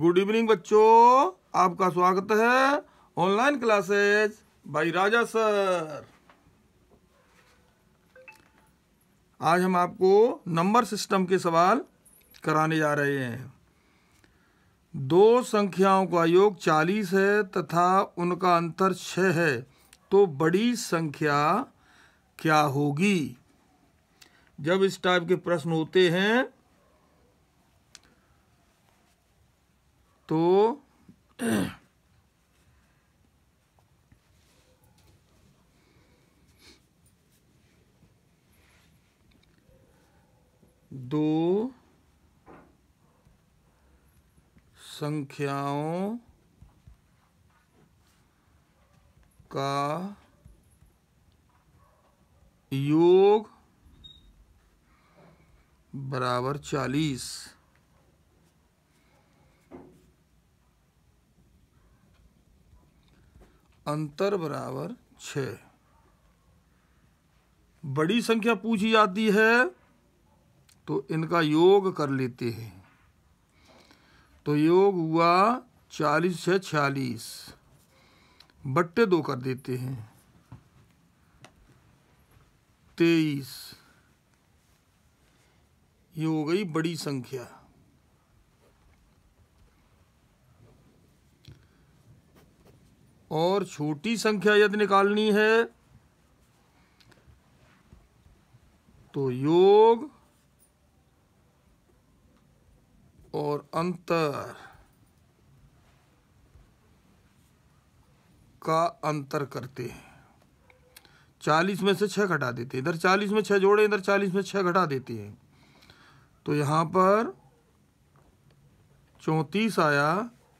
good evening बच्चों आपका स्वागत है ऑनलाइन क्लासेस भाई राजा सर आज हम आपको नंबर सिस्टम के सवाल कराने जा रहे हैं दो संख्याओं का योग चालीस है तथा उनका अंतर छः है तो बड़ी संख्या क्या होगी जब इस टाइप के प्रश्न होते हैं तो दो संख्याओं का योग बराबर चालीस अंतर बराबर छ बड़ी संख्या पूछी जाती है तो इनका योग कर लेते हैं तो योग हुआ चालीस छः छियालीस बट्टे दो कर देते हैं तेईस ये हो गई बड़ी संख्या और छोटी संख्या यदि निकालनी है तो योग और अंतर का अंतर करते हैं चालीस में से छः घटा देते हैं इधर चालीस में छः जोड़े इधर चालीस में छः घटा देते हैं तो यहाँ पर चौंतीस आया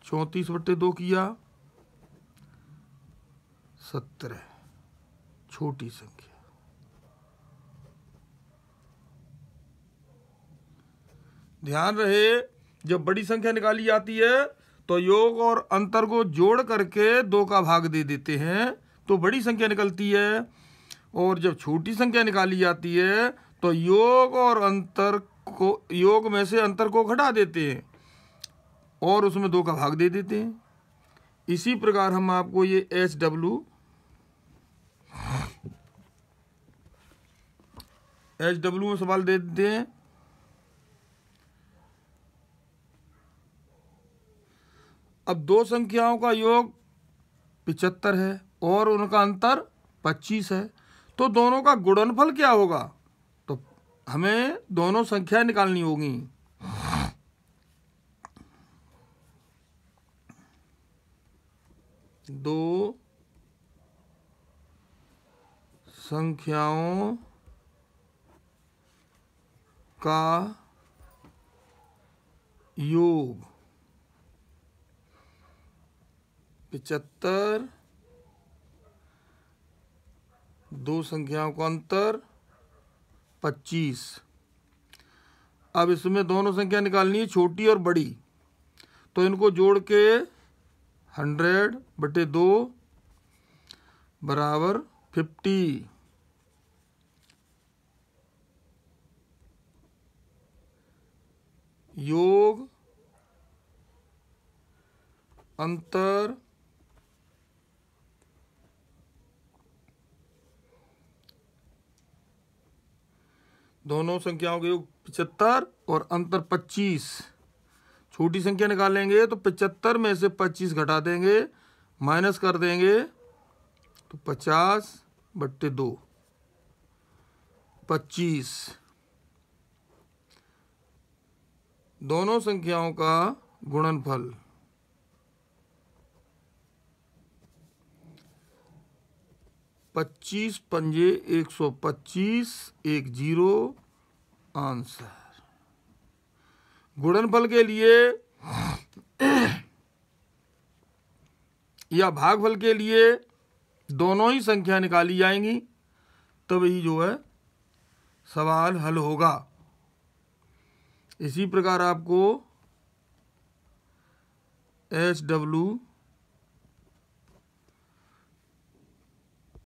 चौंतीस बट्टे दो किया सत्रह छोटी संख्या ध्यान रहे जब बड़ी संख्या निकाली जाती है तो योग और अंतर को जोड़ करके दो का भाग दे देते हैं तो बड़ी संख्या निकलती है और जब छोटी संख्या निकाली जाती है तो योग और अंतर को योग में से अंतर को घटा देते हैं और उसमें दो का भाग दे देते हैं इसी प्रकार हम आपको ये एच डब्लू एच डब्ल्यू में सवाल दे देते हैं अब दो संख्याओं का योग पिचहत्तर है और उनका अंतर पच्चीस है तो दोनों का गुणनफल क्या होगा तो हमें दोनों संख्याएं निकालनी होगी दो संख्याओं का योग पिचहत्तर दो संख्याओं का अंतर पच्चीस अब इसमें दोनों संख्या निकालनी है छोटी और बड़ी तो इनको जोड़ के हंड्रेड बटे दो बराबर फिफ्टी योग अंतर दोनों संख्याओं के योग पिचहत्तर और अंतर पच्चीस छोटी संख्या निकालेंगे तो पचहत्तर में से पच्चीस घटा देंगे माइनस कर देंगे तो पचास बट्टे दो पच्चीस दोनों संख्याओं का गुणनफल पच्चीस पंजे एक सौ पच्चीस एक जीरो आंसर गुणनफल के लिए या भागफल के लिए दोनों ही संख्या निकाली जाएंगी तभी जो है सवाल हल होगा इसी प्रकार आपको एच डब्लू